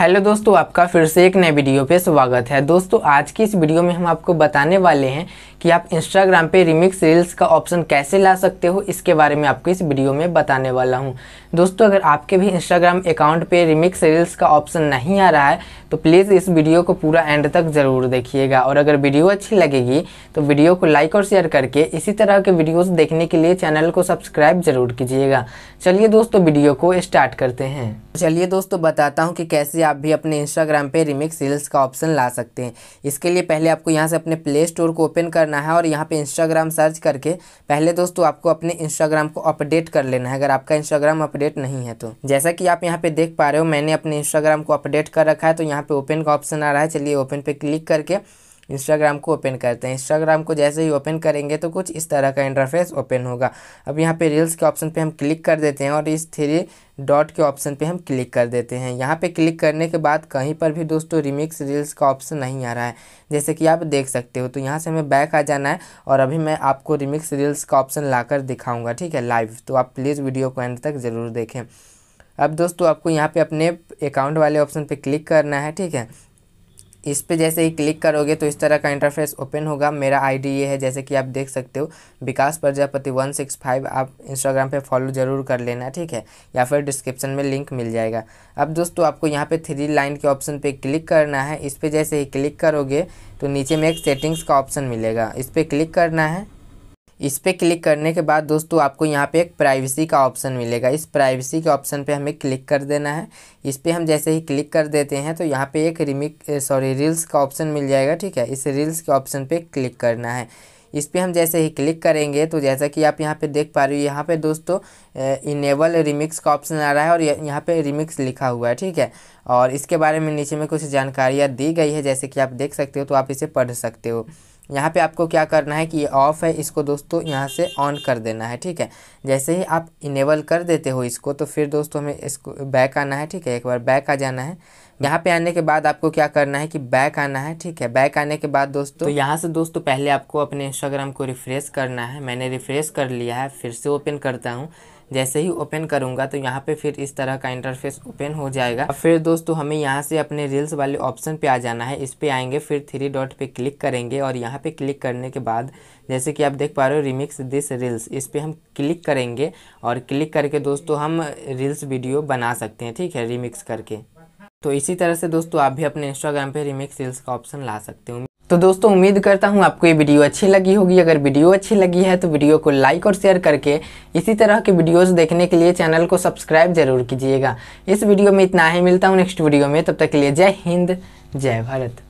hello दोस्तों आपका फिर से एक नए वीडियो पे स्वागत है दोस्तों आज की इस वीडियो में हम आपको बताने वाले हैं कि आप इंस्टाग्राम पे रिमिक्स रील्स का ऑप्शन कैसे ला सकते हो इसके बारे में आपको इस वीडियो में बताने वाला हूँ दोस्तों अगर आपके भी इंस्टाग्राम अकाउंट पे रिमिक्स रील्स का ऑप्शन नहीं आ रहा है तो प्लीज़ इस वीडियो को पूरा एंड तक ज़रूर देखिएगा और अगर वीडियो अच्छी लगेगी तो वीडियो को लाइक और शेयर करके इसी तरह के वीडियोज़ देखने के लिए चैनल को सब्सक्राइब ज़रूर कीजिएगा चलिए दोस्तों वीडियो को स्टार्ट करते हैं चलिए दोस्तों बताता हूँ कि कैसे आप भी अपने इंस्टाग्राम पर रिमिक्स रील्स का ऑप्शन ला सकते हैं इसके लिए पहले आपको यहाँ से अपने प्ले स्टोर को ओपन कर करना है और यहाँ पे इंस्टाग्राम सर्च करके पहले दोस्तों आपको अपने इंस्टाग्राम को अपडेट कर लेना है अगर आपका इंस्टाग्राम अपडेट नहीं है तो जैसा कि आप यहाँ पे देख पा रहे हो मैंने अपने इंस्टाग्राम को अपडेट कर रखा है तो यहाँ पे ओपन का ऑप्शन आ रहा है चलिए ओपन पे क्लिक करके इंस्टाग्राम को ओपन करते हैं इंस्टाग्राम को जैसे ही ओपन करेंगे तो कुछ इस तरह का इंटरफेस ओपन होगा अब यहाँ पे रील्स के ऑप्शन पे हम क्लिक कर देते हैं और इस थ्री डॉट के ऑप्शन पे हम क्लिक कर देते हैं यहाँ पे क्लिक करने के बाद कहीं पर भी दोस्तों रिमिक्स रील्स का ऑप्शन नहीं आ रहा है जैसे कि आप देख सकते हो तो यहाँ से हमें बैक आ जाना है और अभी मैं आपको रिमिक्स रील्स का ऑप्शन ला कर ठीक है लाइव तो आप प्लीज़ वीडियो को एंड तक ज़रूर देखें अब दोस्तों आपको यहाँ पे अपने अकाउंट वाले ऑप्शन पे क्लिक करना है ठीक है इस पे जैसे ही क्लिक करोगे तो इस तरह का इंटरफेस ओपन होगा मेरा आईडी ये है जैसे कि आप देख सकते हो Vikas Prajapati one six five आप इंस्टाग्राम पे फॉलो ज़रूर कर लेना ठीक है या फिर डिस्क्रिप्शन में लिंक मिल जाएगा अब दोस्तों आपको यहाँ पे थ्री लाइन के ऑप्शन पे क्लिक करना है इस पर जैसे ही क्लिक करोगे तो नीचे में एक सेटिंग्स का ऑप्शन मिलेगा इस पर क्लिक करना है इस पर क्लिक करने के बाद दोस्तों आपको यहाँ पे एक प्राइवेसी का ऑप्शन मिलेगा इस प्राइवेसी के ऑप्शन पे हमें क्लिक कर देना है इस पर हम जैसे ही क्लिक कर देते हैं तो यहाँ पे एक रिमिक सॉरी रील्स का ऑप्शन मिल जाएगा ठीक है इस रील्स के ऑप्शन पे क्लिक करना है इस पर हम जैसे ही क्लिक करेंगे तो जैसा कि आप यहाँ पर देख पा रहे हो यहाँ पर दोस्तों इनेबल रिमिक्स का ऑप्शन आ रहा है और यहाँ पर रिमिक्स लिखा हुआ है ठीक है और इसके बारे में नीचे में कुछ जानकारियाँ दी गई है जैसे कि आप देख सकते हो तो आप इसे पढ़ सकते हो यहाँ पे आपको क्या करना है कि ये ऑफ़ है इसको दोस्तों यहाँ से ऑन कर देना है ठीक है जैसे ही आप इनेबल कर देते हो इसको तो फिर दोस्तों हमें इसको बैक आना है ठीक है एक बार बैक आ जाना है यहाँ पे आने के बाद आपको क्या करना है कि बैक आना है ठीक है बैक आने के बाद दोस्तों तो यहाँ से दोस्तों पहले आपको अपने इंस्टाग्राम को रिफ़्रेश करना है मैंने रिफ़्रेश कर लिया है फिर से ओपन करता हूँ जैसे ही ओपन करूँगा तो यहाँ पे फिर इस तरह का इंटरफेस ओपन हो जाएगा फिर दोस्तों हमें यहाँ से अपने रील्स वाले ऑप्शन पे आ जाना है इस पर आएंगे फिर थ्री डॉट पे क्लिक करेंगे और यहाँ पे क्लिक करने के बाद जैसे कि आप देख पा रहे हो रिमिक्स दिस रील्स इस पर हम क्लिक करेंगे और क्लिक करके दोस्तों हम रील्स वीडियो बना सकते हैं ठीक है रिमिक्स करके तो इसी तरह से दोस्तों आप भी अपने इंस्टाग्राम पे रिमिक्स रील्स का ऑप्शन ला सकते हो तो दोस्तों उम्मीद करता हूँ आपको ये वीडियो अच्छी लगी होगी अगर वीडियो अच्छी लगी है तो वीडियो को लाइक और शेयर करके इसी तरह के वीडियोस देखने के लिए चैनल को सब्सक्राइब जरूर कीजिएगा इस वीडियो में इतना ही मिलता हूँ नेक्स्ट वीडियो में तब तक के लिए जय हिंद जय भारत